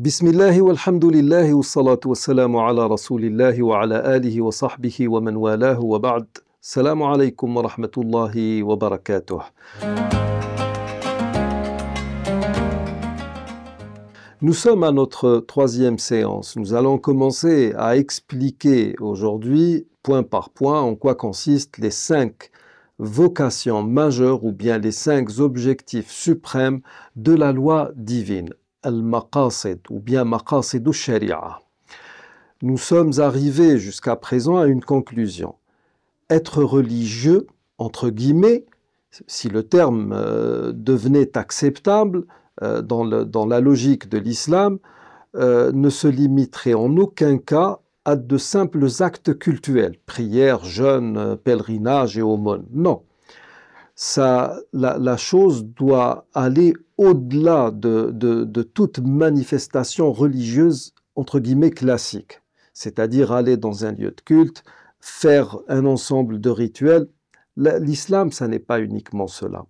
Bismillahi alhamdulillahi wa salatu wa salamu ala rasulillahi wa ala alihi wa sahbihi wa man walahu wa ba'd. Salamu alaykum wa rahmatullahi wa barakatuh. Nous sommes à notre troisième séance. Nous allons commencer à expliquer aujourd'hui, point par point, en quoi consistent les cinq vocations majeures ou bien les cinq objectifs suprêmes de la loi divine al-maqasid ou bien maqasid sharia. Nous sommes arrivés jusqu'à présent à une conclusion. Être religieux, entre guillemets, si le terme euh, devenait acceptable euh, dans, le, dans, la logique de l'islam, euh, ne se limiterait en aucun cas à de simples actes cultuels, prières, jeûnes, pèlerinages et aumônes. Non. Ça, la, la chose doit aller au-delà de, toute manifestation religieuse, entre guillemets, classique, c'est-à-dire aller dans un lieu de culte, faire un ensemble de rituels. L'islam, ça n'est pas uniquement cela.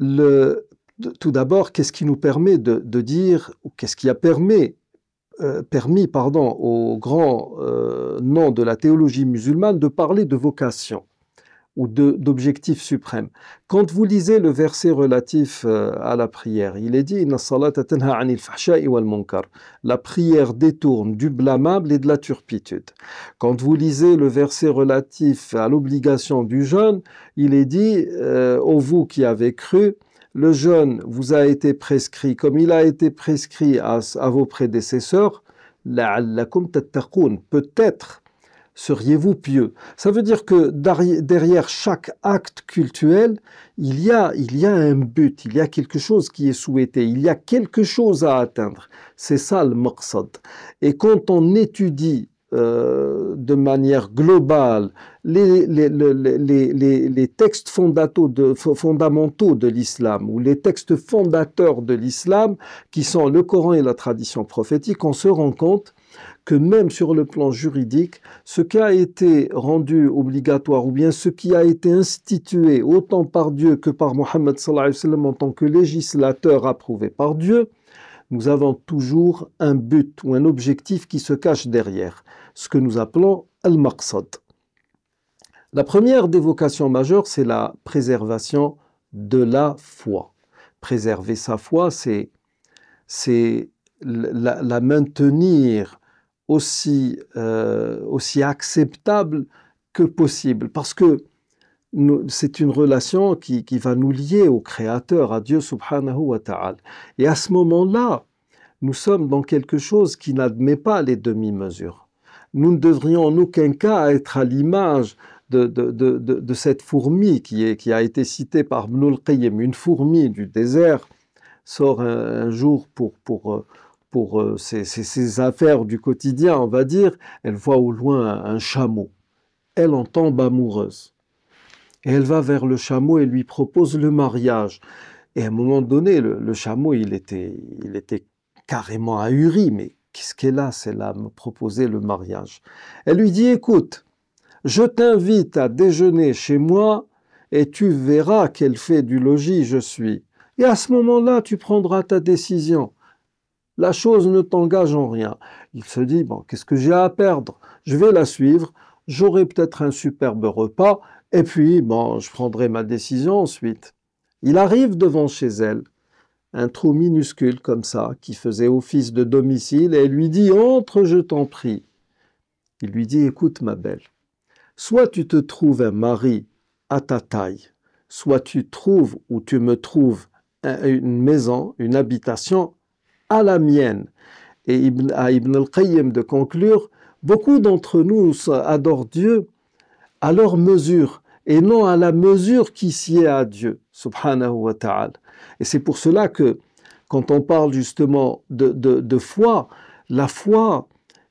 tout d'abord, qu'est-ce qui nous permet de, dire, ou qu'est-ce qui a permis, euh, permis pardon, au grand euh, nom de la théologie musulmane de parler de vocation ou d'objectif suprême. Quand vous lisez le verset relatif euh, à la prière, il est dit La prière détourne du blâmable et de la turpitude. Quand vous lisez le verset relatif à l'obligation du jeûne, il est dit euh, vous qui avez cru, le jeûne vous a été prescrit comme il a été prescrit à, à vos prédécesseurs, peut-être seriez-vous pieux Ça veut dire que derrière chaque acte cultuel, il y, a, il y a un but, il y a quelque chose qui est souhaité, il y a quelque chose à atteindre. C'est ça le maqsad. Et quand on étudie euh, de manière globale les, textes fondamentaux de l'islam ou les textes fondateurs de l'islam qui sont le Coran et la tradition prophétique, on se rend compte que même sur le plan juridique, ce qui a été rendu obligatoire ou bien ce qui a été institué autant par Dieu que par Mohammed en tant que législateur approuvé par Dieu, nous avons toujours un but ou un objectif qui se cache derrière ce que nous appelons al-maqsad. La première des vocations majeures, c'est la préservation de la foi. Préserver sa foi, c'est la, la, maintenir aussi, euh, aussi acceptable que possible, parce que c'est une relation qui, qui, va nous lier au Créateur, à Dieu subhanahu wa ta'ala. Et à ce moment-là, nous sommes dans quelque chose qui n'admet pas les demi-mesures nous ne devrions en aucun cas être à l'image de, de, cette fourmi qui, est, qui a été citée par Ibn qayyim Une fourmi du désert sort un, jour pour, pour, euh, pour euh, ses, affaires du quotidien, on va dire. Elle voit au loin un, chameau. Elle en tombe amoureuse. elle va vers le chameau et lui propose le mariage. Et à un moment donné, le, le chameau, il était, il était carrément ahuri, mais Qu'est-ce qu'elle a, c'est là, me proposer le mariage Elle lui dit, écoute, je t'invite à déjeuner chez moi et tu verras quel fait du logis je suis. Et à ce moment-là, tu prendras ta décision. La chose ne t'engage en rien. Il se dit, bon, qu'est-ce que j'ai à perdre Je vais la suivre, j'aurai peut-être un superbe repas, et puis, bon, je prendrai ma décision ensuite. Il arrive devant chez elle un trou minuscule comme ça, qui faisait office de domicile, et lui dit Entre, je t'en prie. Il lui dit Écoute, ma belle, soit tu te trouves un mari à ta taille, soit tu trouves ou tu me trouves une maison, une habitation à la mienne. Et Ibn, à Ibn al-Qayyim de conclure Beaucoup d'entre nous adorent Dieu à leur mesure, et non à la mesure qui sied à Dieu, subhanahu wa ta'ala. Et c'est pour cela que quand on parle justement de, de, foi, la foi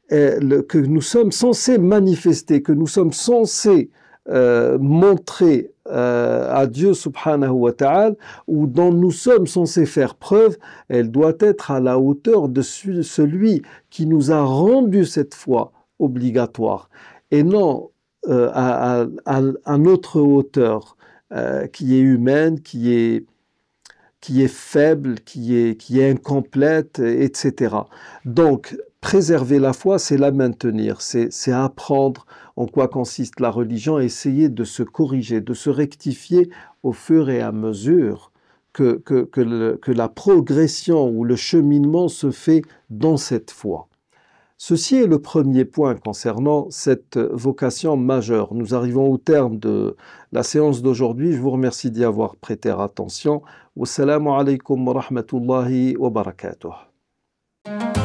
le, que nous sommes censés manifester, que nous sommes censés euh, montrer euh, à Dieu subhanahu wa ta'ala ou dont nous sommes censés faire preuve, elle doit être à la hauteur de celui qui nous a rendu cette foi obligatoire et non euh, à, à, un autre hauteur euh, qui est humaine, qui est, faible, qui est, incomplète, etc. Donc, préserver la foi, c'est la maintenir, c'est apprendre en quoi consiste la religion, essayer de se corriger, de se rectifier au fur et à mesure que la progression ou le cheminement se fait dans cette foi. Ceci est le premier point concernant cette vocation majeure. Nous arrivons au terme de la séance d'aujourd'hui. Je vous remercie d'y avoir prêté attention. Wassalamu alaikum wa rahmatullahi wa barakatuh.